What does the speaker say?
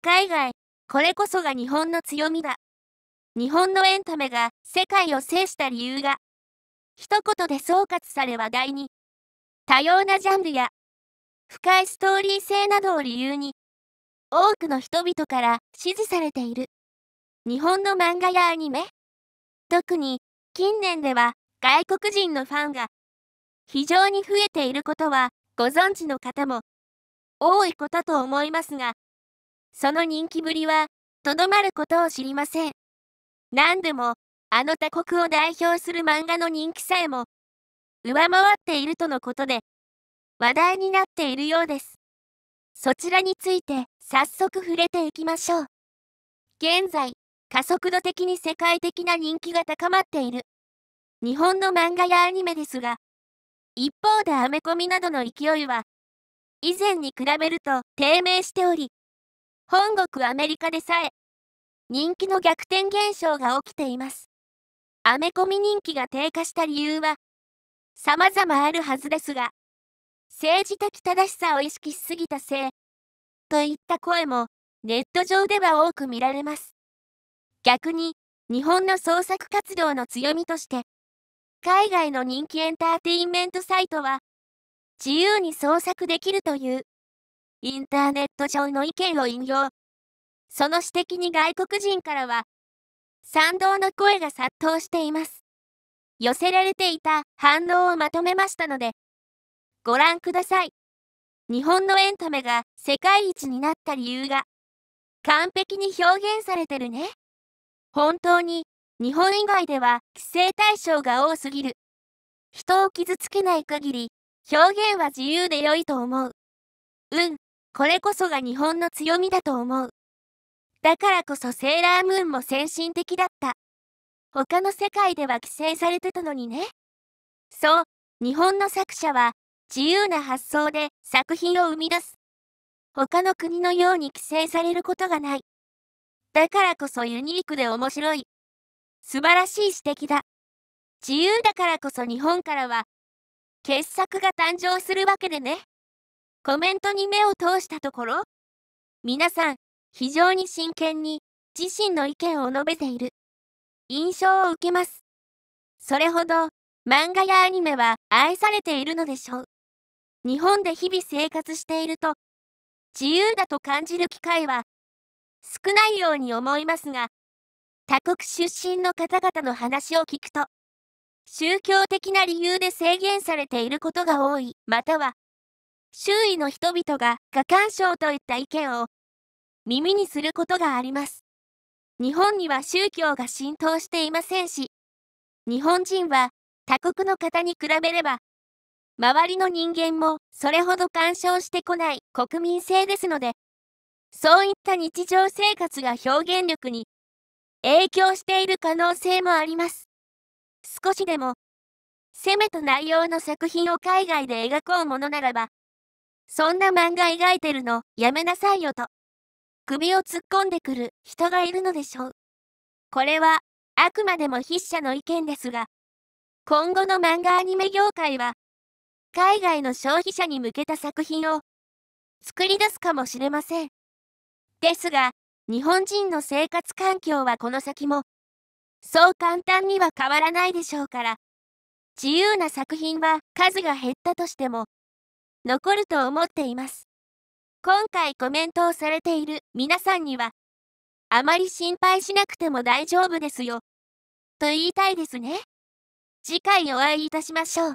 海外、これこそが日本の強みだ。日本のエンタメが世界を制した理由が、一言で総括され話題に、多様なジャンルや、深いストーリー性などを理由に、多くの人々から支持されている。日本の漫画やアニメ、特に近年では外国人のファンが非常に増えていることはご存知の方も多いことと思いますが、その人気ぶりは、とどまることを知りません。何でも、あの他国を代表する漫画の人気さえも、上回っているとのことで、話題になっているようです。そちらについて、早速触れていきましょう。現在、加速度的に世界的な人気が高まっている。日本の漫画やアニメですが、一方でアメコミなどの勢いは、以前に比べると低迷しており、本国アメリカでさえ、人気の逆転現象が起きています。アメコミ人気が低下した理由は、様々あるはずですが、政治的正しさを意識しすぎたせい、といった声もネット上では多く見られます。逆に、日本の創作活動の強みとして、海外の人気エンターテインメントサイトは、自由に創作できるというインターネット上の意見を引用。その指摘に外国人からは、賛同の声が殺到しています。寄せられていた反応をまとめましたので、ご覧ください。日本のエンタメが世界一になった理由が、完璧に表現されてるね。本当に、日本以外では規制対象が多すぎる。人を傷つけない限り、表現は自由で良いと思う。うん。これこそが日本の強みだと思う。だからこそセーラームーンも先進的だった。他の世界では規制されてたのにね。そう、日本の作者は自由な発想で作品を生み出す。他の国のように規制されることがない。だからこそユニークで面白い。素晴らしい指摘だ。自由だからこそ日本からは傑作が誕生するわけでね。コメントに目を通したところ、皆さん、非常に真剣に自身の意見を述べている印象を受けます。それほど漫画やアニメは愛されているのでしょう。日本で日々生活していると、自由だと感じる機会は少ないように思いますが、他国出身の方々の話を聞くと、宗教的な理由で制限されていることが多い、または周囲の人々が過干渉といった意見を耳にすることがあります。日本には宗教が浸透していませんし、日本人は他国の方に比べれば、周りの人間もそれほど干渉してこない国民性ですので、そういった日常生活が表現力に影響している可能性もあります。少しでも、せめと内容の作品を海外で描こうものならば、そんな漫画描いてるの、やめなさいよと。首を突っ込んでくる人がいるのでしょう。これは、あくまでも筆者の意見ですが、今後の漫画アニメ業界は、海外の消費者に向けた作品を作り出すかもしれません。ですが、日本人の生活環境はこの先も、そう簡単には変わらないでしょうから、自由な作品は数が減ったとしても、残ると思っています。今回コメントをされている皆さんには、あまり心配しなくても大丈夫ですよ。と言いたいですね。次回お会いいたしましょう。